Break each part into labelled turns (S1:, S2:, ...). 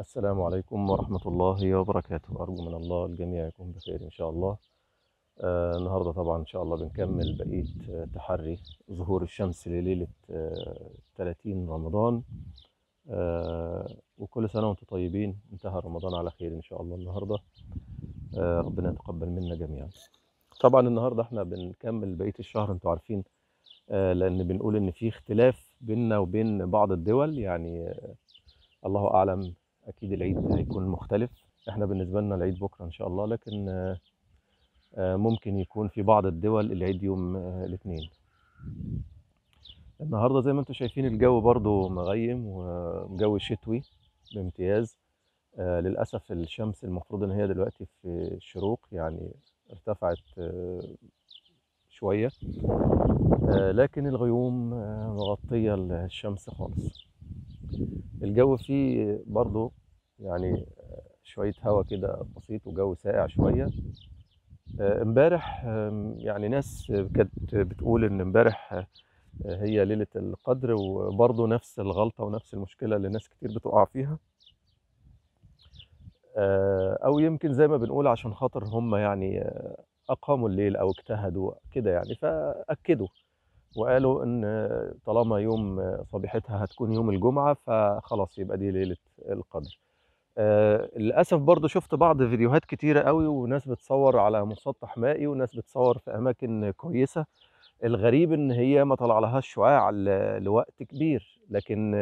S1: السلام عليكم ورحمة الله وبركاته أرجو من الله الجميع يكون بخير إن شاء الله آه النهاردة طبعا إن شاء الله بنكمل بقية آه، تحري ظهور الشمس لليلة آه 30 رمضان آه وكل سنة وأنتم طيبين انتهى رمضان على خير إن شاء الله النهاردة آه ربنا يتقبل منا جميعا طبعا النهاردة احنا بنكمل بقية الشهر انتم عارفين آه لأن بنقول إن في اختلاف بيننا وبين بعض الدول يعني آه الله أعلم اكيد العيد هيكون مختلف احنا بالنسبه لنا العيد بكره ان شاء الله لكن آه، آه، ممكن يكون في بعض الدول العيد يوم آه، الاثنين النهارده زي ما انتم شايفين الجو برضو مغيم وجو شتوي بامتياز للاسف الشمس المفروض ان هي دلوقتي في الشروق يعني ارتفعت شويه لكن الغيوم مغطيه الشمس خالص الجو فيه برضو يعني شوية هوا كده بسيط وجو ساقع شوية آه، امبارح يعني ناس كانت بتقول ان امبارح آه، هي ليلة القدر وبرضه نفس الغلطة ونفس المشكلة اللي ناس كتير بتقع فيها آه، أو يمكن زي ما بنقول عشان خاطر هم يعني أقاموا الليل أو اجتهدوا كده يعني فأكدوا وقالوا ان طالما يوم صبيحتها هتكون يوم الجمعه فخلاص يبقى دي ليله القدر آه للاسف برضو شفت بعض فيديوهات كتيره قوي وناس بتصور على مسطح مائي وناس بتصور في اماكن كويسه الغريب ان هي ما طلع لها شعاع لوقت كبير لكن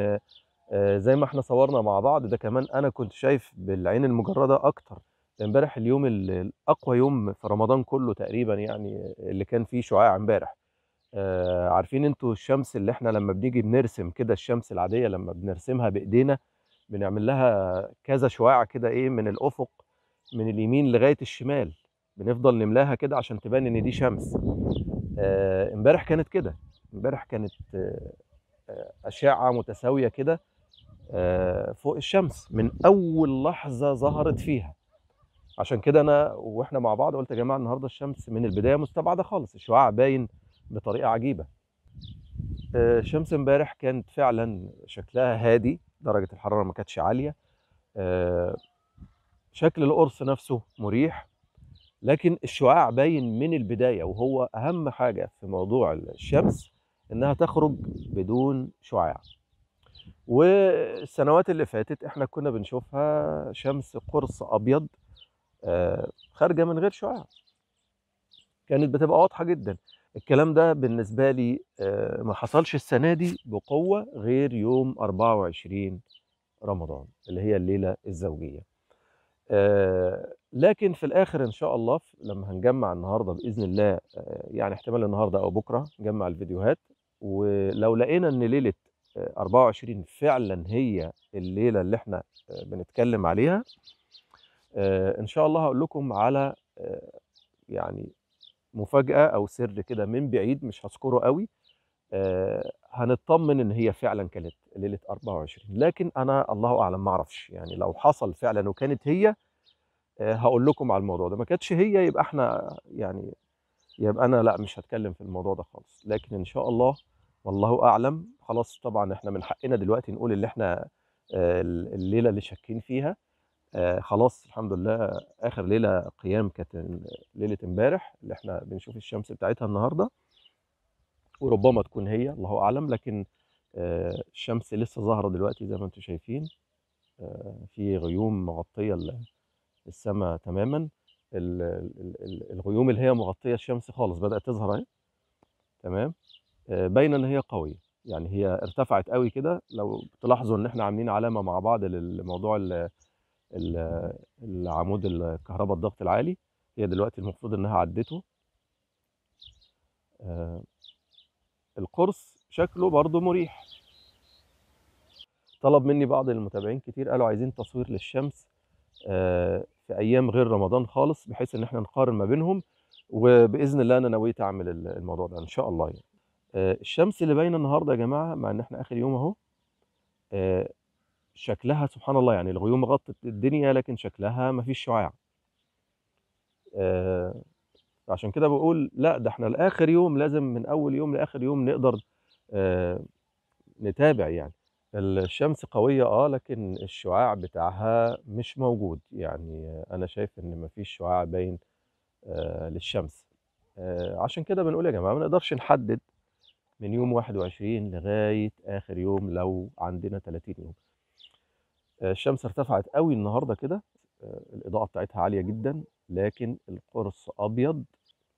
S1: آه زي ما احنا صورنا مع بعض ده كمان انا كنت شايف بالعين المجرده اكتر امبارح اليوم الاقوى يوم في رمضان كله تقريبا يعني اللي كان فيه شعاع امبارح آه عارفين انتوا الشمس اللي احنا لما بنيجي بنرسم كده الشمس العادية لما بنرسمها بإيدينا بنعمل لها كذا شعاع كده ايه من الأفق من اليمين لغاية الشمال بنفضل نملاها كده عشان تبان ان دي شمس آه، امبارح آه كانت كده امبارح كانت آه أشعة متساوية كده آه فوق الشمس من أول لحظة ظهرت فيها عشان كده أنا وإحنا مع بعض قلت يا جماعة النهاردة الشمس من البداية مستبعدة خالص الشعاع باين بطريقه عجيبه آه، شمس امبارح كانت فعلا شكلها هادي درجه الحراره ما كانتش عاليه آه، شكل القرص نفسه مريح لكن الشعاع باين من البدايه وهو اهم حاجه في موضوع الشمس انها تخرج بدون شعاع والسنوات اللي فاتت احنا كنا بنشوفها شمس قرص ابيض آه، خارجه من غير شعاع كانت بتبقى واضحه جدا الكلام ده بالنسبة لي آه، ما حصلش السنة دي بقوة غير يوم 24 رمضان اللي هي الليلة الزوجية آه، لكن في الآخر إن شاء الله لما هنجمع النهاردة بإذن الله آه، يعني احتمال النهاردة أو بكرة نجمع الفيديوهات ولو لقينا إن ليلة 24 فعلا هي الليلة اللي احنا بنتكلم عليها إن شاء الله هقول لكم على يعني مفاجاه او سر كده من بعيد مش هذكره قوي آه هنطمن ان هي فعلا كانت ليله 24 لكن انا الله اعلم ما اعرفش يعني لو حصل فعلا وكانت هي آه هقول لكم على الموضوع ده ما كانتش هي يبقى احنا يعني يبقى انا لا مش هتكلم في الموضوع ده خالص لكن ان شاء الله والله اعلم خلاص طبعا احنا من حقنا دلوقتي نقول اللي احنا آه، الليله اللي شاكين فيها آه، خلاص الحمد لله اخر ليله قيام كانت ليله امبارح اللي احنا بنشوف الشمس بتاعتها النهارده وربما تكون هي الله اعلم لكن آه، الشمس لسه ظاهره دلوقتي زي ما انتم شايفين آه، في غيوم مغطيه السماء تماما الغيوم اللي هي مغطيه الشمس خالص بدات تظهر اهي تمام باين ان هي قويه يعني هي ارتفعت قوي كده لو تلاحظوا ان احنا عاملين علامه مع بعض للموضوع العمود الكهرباء الضغط العالي هي دلوقتي المفروض انها عدته آه، القرص شكله برضو مريح طلب مني بعض المتابعين كتير قالوا عايزين تصوير للشمس آه، في ايام غير رمضان خالص بحيث ان احنا نقارن ما بينهم وباذن الله انا نويت اعمل الموضوع ده ان شاء الله يعني آه، الشمس اللي باينه النهارده يا جماعه مع ان احنا اخر يوم اهو شكلها سبحان الله يعني الغيوم غطت الدنيا لكن شكلها ما فيش شعاع آه عشان كده بقول لا ده احنا لاخر يوم لازم من اول يوم لاخر يوم نقدر آه نتابع يعني الشمس قوية اه لكن الشعاع بتاعها مش موجود يعني انا شايف ان مفيش شعاع باين آه للشمس آه عشان كده بنقول يا جماعة ما نقدرش نحدد من يوم 21 لغاية اخر يوم لو عندنا 30 يوم آه، الشمس ارتفعت قوي النهارده كده آه، الاضاءه بتاعتها عاليه جدا لكن القرص ابيض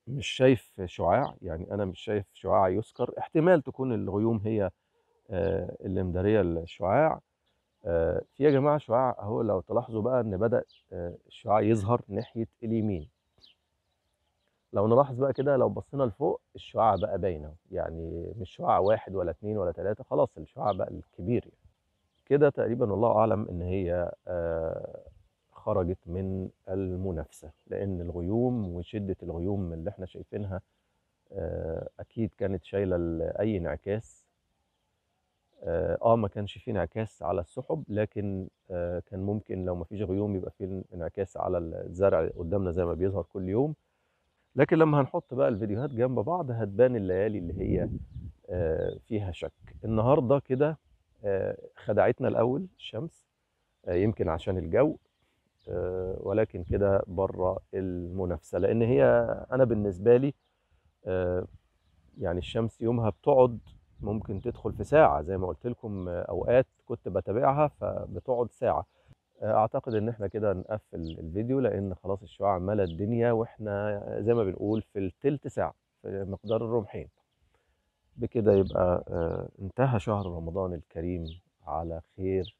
S1: مش شايف شعاع يعني انا مش شايف شعاع يذكر احتمال تكون الغيوم هي آه، اللي مداريه الشعاع في يا جماعه شعاع اهو لو تلاحظوا بقى ان بدا الشعاع يظهر ناحيه اليمين لو نلاحظ بقى كده لو بصينا لفوق الشعاع بقى باينه يعني مش شعاع واحد ولا اتنين ولا تلاته خلاص الشعاع بقى الكبير يعني كده تقريبا والله اعلم ان هي آه، خرجت من المنافسه لان الغيوم وشده الغيوم من اللي احنا شايفينها آه، اكيد كانت شايله اي انعكاس آه،, اه ما كانش في انعكاس على السحب لكن كان ممكن لو ما فيش غيوم يبقى في انعكاس على الزرع قدامنا زي ما بيظهر كل يوم لكن لما هنحط بقى الفيديوهات جنب بعض هتبان الليالي اللي هي فيها شك النهارده كده آه، خدعتنا الاول الشمس آه، يمكن عشان الجو آه، ولكن كده بره المنافسه لان هي انا بالنسبه لي يعني الشمس يومها بتقعد ممكن تدخل في ساعه زي ما قلت لكم اوقات كنت بتابعها فبتقعد ساعه اعتقد ان احنا كده نقفل الفيديو لان خلاص الشعاع ملا الدنيا واحنا زي ما بنقول في التلت ساعه في مقدار الرمحين بكده يبقى آه، انتهى شهر رمضان الكريم على خير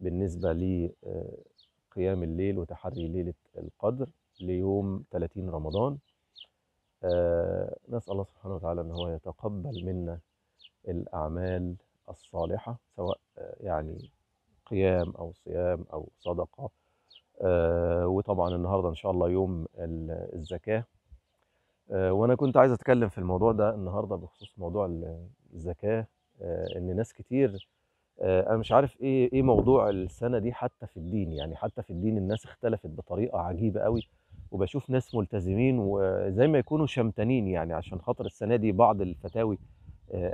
S1: بالنسبة لقيام آه، الليل وتحري ليلة القدر ليوم 30 رمضان آه، نسأل الله سبحانه وتعالى أن هو يتقبل منا الأعمال الصالحة سواء يعني قيام أو صيام أو صدقة وطبعا النهاردة إن شاء الله يوم الزكاة آه، وانا كنت عايز اتكلم في الموضوع ده النهارده بخصوص موضوع الزكاه آه، ان ناس كتير آه، انا مش عارف ايه ايه موضوع السنه دي حتى في الدين يعني حتى في الدين الناس اختلفت بطريقه عجيبه قوي وبشوف ناس ملتزمين وزي ما يكونوا شمتانين يعني عشان خاطر السنه دي بعض الفتاوي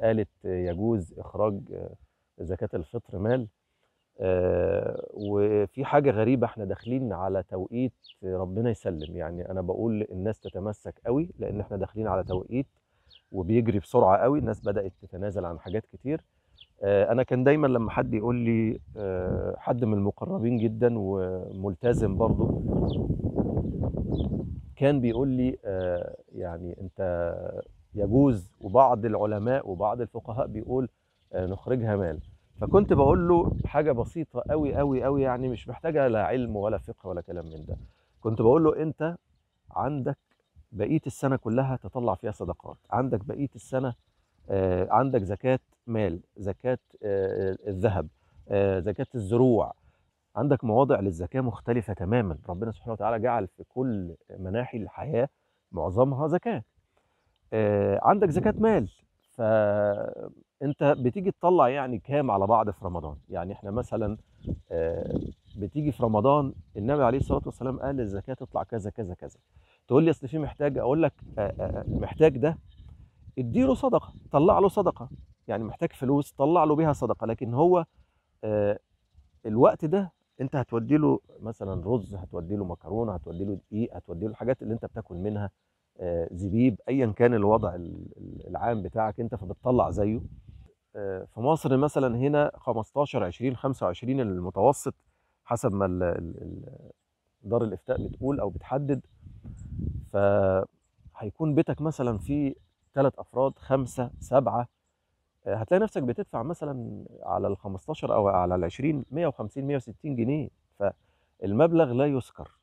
S1: قالت يجوز اخراج زكاه الفطر مال آه، وفي حاجة غريبة احنا داخلين على توقيت ربنا يسلم يعني أنا بقول الناس تتمسك قوي لأن احنا داخلين على توقيت وبيجري بسرعة قوي الناس بدأت تتنازل عن حاجات كتير آه، أنا كان دايما لما حد يقول لي آه، حد من المقربين جدا وملتزم برضه كان بيقول لي يعني أنت يجوز وبعض العلماء وبعض الفقهاء بيقول نخرجها مال فكنت بقول له حاجه بسيطه قوي قوي قوي يعني مش محتاجه لا علم ولا فقه ولا كلام من ده كنت بقول له انت عندك بقيه السنه كلها تطلع فيها صدقات عندك بقيه السنه آه، عندك زكاه مال زكاه آه، آه، الذهب زكاه الزروع عندك مواضع للزكاه مختلفه تماما ربنا سبحانه وتعالى جعل في كل مناحي الحياه معظمها زكاه عندك زكاه مال فانت بتيجي تطلع يعني كام على بعض في رمضان يعني احنا مثلا آه، بتيجي في رمضان النبي عليه الصلاه والسلام قال الزكاه تطلع كذا كذا كذا تقول لي اصل في محتاج اقول لك آه، آه، محتاج ده اديله صدقه طلع له صدقه يعني محتاج فلوس طلع له بيها صدقه لكن هو الوقت ده انت هتودي له مثلا رز هتودي له مكرونه هتودي له دقيق هتودي له الحاجات اللي انت بتاكل منها آه، زبيب ايا كان الوضع العام بتاعك انت فبتطلع زيه آه، في مصر مثلا هنا 15 20 25 المتوسط حسب ما دار الافتاء بتقول او بتحدد ف هيكون بيتك مثلا فيه ثلاث افراد خمسه سبعه آه، هتلاقي نفسك بتدفع مثلا على ال 15 او على ال 20 150 160 جنيه فالمبلغ لا يذكر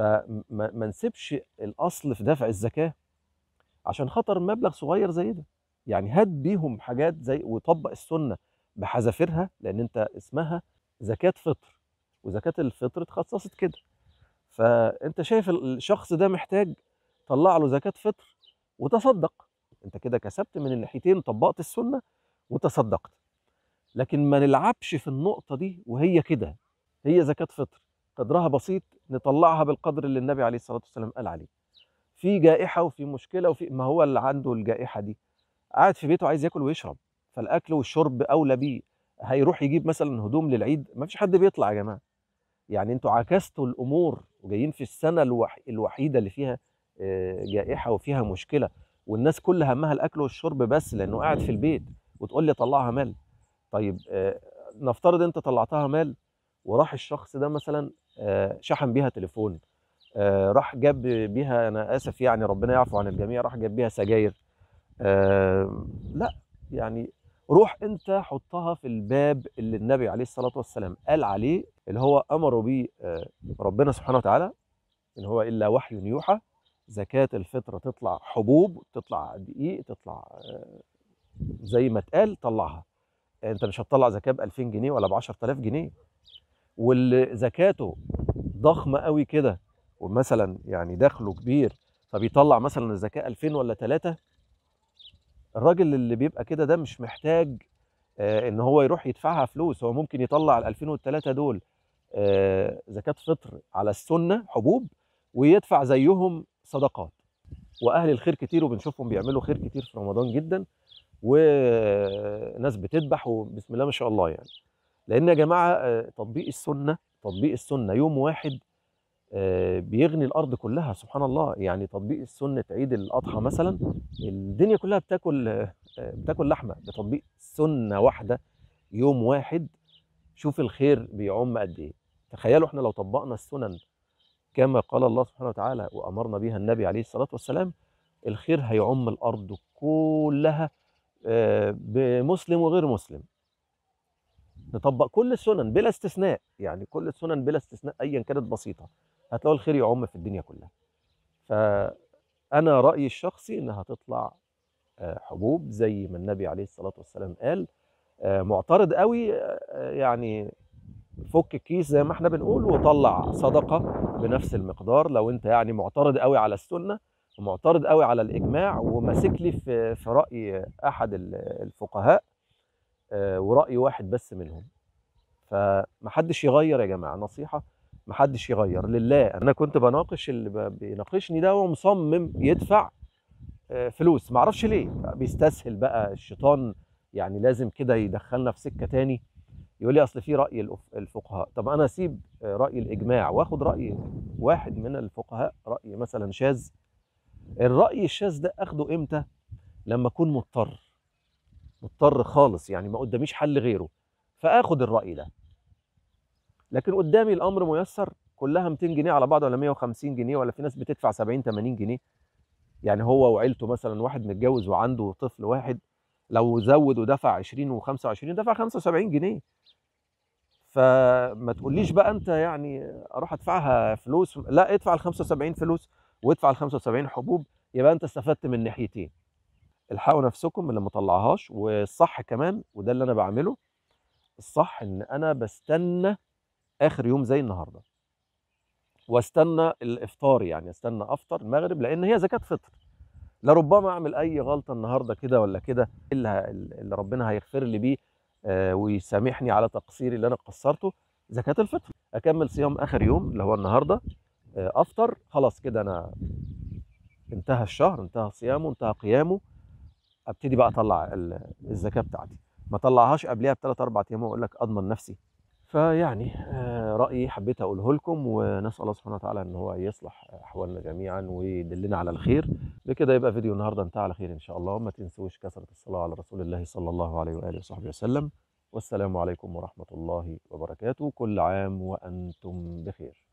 S1: فما نسيبش الاصل في دفع الزكاه عشان خاطر مبلغ صغير زي ده يعني هات بيهم حاجات زي وطبق السنه بحذافيرها لان انت اسمها زكاه فطر وزكاه الفطر اتخصصت كده فانت شايف الشخص ده محتاج طلع له زكاه فطر وتصدق انت كده كسبت من الناحيتين طبقت السنه وتصدقت لكن ما نلعبش في النقطه دي وهي كده هي زكاه فطر قدرها بسيط نطلعها بالقدر اللي النبي عليه الصلاه والسلام قال عليه في جائحه وفي مشكله وفي ما هو اللي عنده الجائحه دي قاعد في بيته عايز ياكل ويشرب فالاكل والشرب اولى بيه هيروح يجيب مثلا هدوم للعيد ما فيش حد بيطلع يا جماعه يعني انتوا عكستوا الامور وجايين في السنه الوحيده اللي فيها آه، جائحه وفيها مشكله والناس كل همها الاكل والشرب بس لانه قاعد في البيت وتقول لي طلعها مال طيب آه، نفترض انت طلعتها مال وراح الشخص ده مثلا آه، شحن بيها تليفون آه، راح جاب بيها انا اسف يعني ربنا يعفو عن الجميع راح جاب بيها سجاير آه، لا يعني روح انت حطها في الباب اللي النبي عليه الصلاه والسلام قال عليه اللي هو امره به ربنا سبحانه وتعالى ان هو الا وحي يوحى زكاه الفطره تطلع حبوب تطلع دقيق تطلع زي ما اتقال طلعها انت مش هتطلع زكاه ب 2000 جنيه ولا ب 10000 جنيه واللي زكاته ضخمه قوي كده ومثلا يعني دخله كبير فبيطلع مثلا الزكاه 2000 ولا 3 الراجل اللي بيبقى كده ده مش محتاج آه، ان هو يروح يدفعها فلوس هو ممكن يطلع ال 2000 دول آه، زكاه فطر على السنه حبوب ويدفع زيهم صدقات واهل الخير كتير وبنشوفهم بيعملوا خير كتير في رمضان جدا وناس بتذبح وبسم الله ما شاء الله يعني لان يا جماعه آه، تطبيق السنه تطبيق السنه يوم واحد آه، بيغني الارض كلها سبحان الله يعني تطبيق سنه عيد الاضحى مثلا الدنيا كلها بتاكل آه، بتاكل لحمه بتطبيق سنه واحده يوم واحد شوف الخير بيعم قد ايه تخيلوا احنا لو طبقنا السنن كما قال الله سبحانه وتعالى وامرنا بها النبي عليه الصلاه والسلام الخير هيعم الارض كلها بمسلم وغير مسلم نطبق كل السنن بلا استثناء يعني كل السنن بلا استثناء ايا كانت بسيطه هتلاقوا الخير يعم في الدنيا كلها فانا رايي الشخصي انها تطلع آه، حبوب زي ما النبي عليه الصلاه والسلام قال آه، معترض قوي آه، يعني فك الكيس زي ما احنا بنقول وطلع صدقه بنفس المقدار لو انت يعني معترض قوي على السنه ومعترض قوي على الاجماع وماسك لي في راي احد الفقهاء آه، ورأي واحد بس منهم فمحدش يغير يا جماعة نصيحة محدش يغير لله أنا كنت بناقش اللي بيناقشني ده ومصمم يدفع آه، فلوس معرفش ليه بيستسهل بقى الشيطان يعني لازم كده يدخلنا في سكة تاني يقول لي أصل في رأي الفقهاء طب أنا أسيب رأي الإجماع وآخد رأي واحد من الفقهاء رأي مثلا شاذ الرأي الشاذ ده أخده إمتى؟ لما أكون مضطر مضطر خالص يعني ما قداميش حل غيره فاخد الراي ده لكن قدامي الامر ميسر كلها 200 جنيه على بعض ولا 150 جنيه ولا في ناس بتدفع 70 80 جنيه يعني هو وعيلته مثلا واحد متجوز وعنده طفل واحد لو زود ودفع 20 و25 دفع 75 جنيه فما تقوليش بقى انت يعني اروح ادفعها فلوس لا ادفع ال 75 فلوس وادفع ال 75 حبوب يبقى انت استفدت من ناحيتين الحقوا نفسكم اللي ما طلعهاش والصح كمان وده اللي انا بعمله الصح ان انا بستنى اخر يوم زي النهارده واستنى الافطار يعني استنى افطر المغرب لان هي زكاه فطر لربما اعمل اي غلطه النهارده كده ولا كده اللي, اللي ربنا هيغفر لي بيه آه، ويسامحني على تقصيري اللي انا قصرته زكاه الفطر اكمل صيام اخر يوم اللي هو النهارده آه، افطر خلاص كده انا انتهى الشهر انتهى صيامه انتهى قيامه ابتدي بقى اطلع الزكاه بتاعتي ما اطلعهاش قبلها بثلاث اربع ايام واقول لك اضمن نفسي فيعني آه، رايي حبيت اقوله لكم ونسال الله سبحانه وتعالى ان هو يصلح احوالنا جميعا ويدلنا على الخير بكده يبقى فيديو النهارده انتهى على خير ان شاء الله وما تنسوش كثره الصلاه على رسول الله صلى الله عليه واله وصحبه وسلم والسلام عليكم ورحمه الله وبركاته كل عام وانتم بخير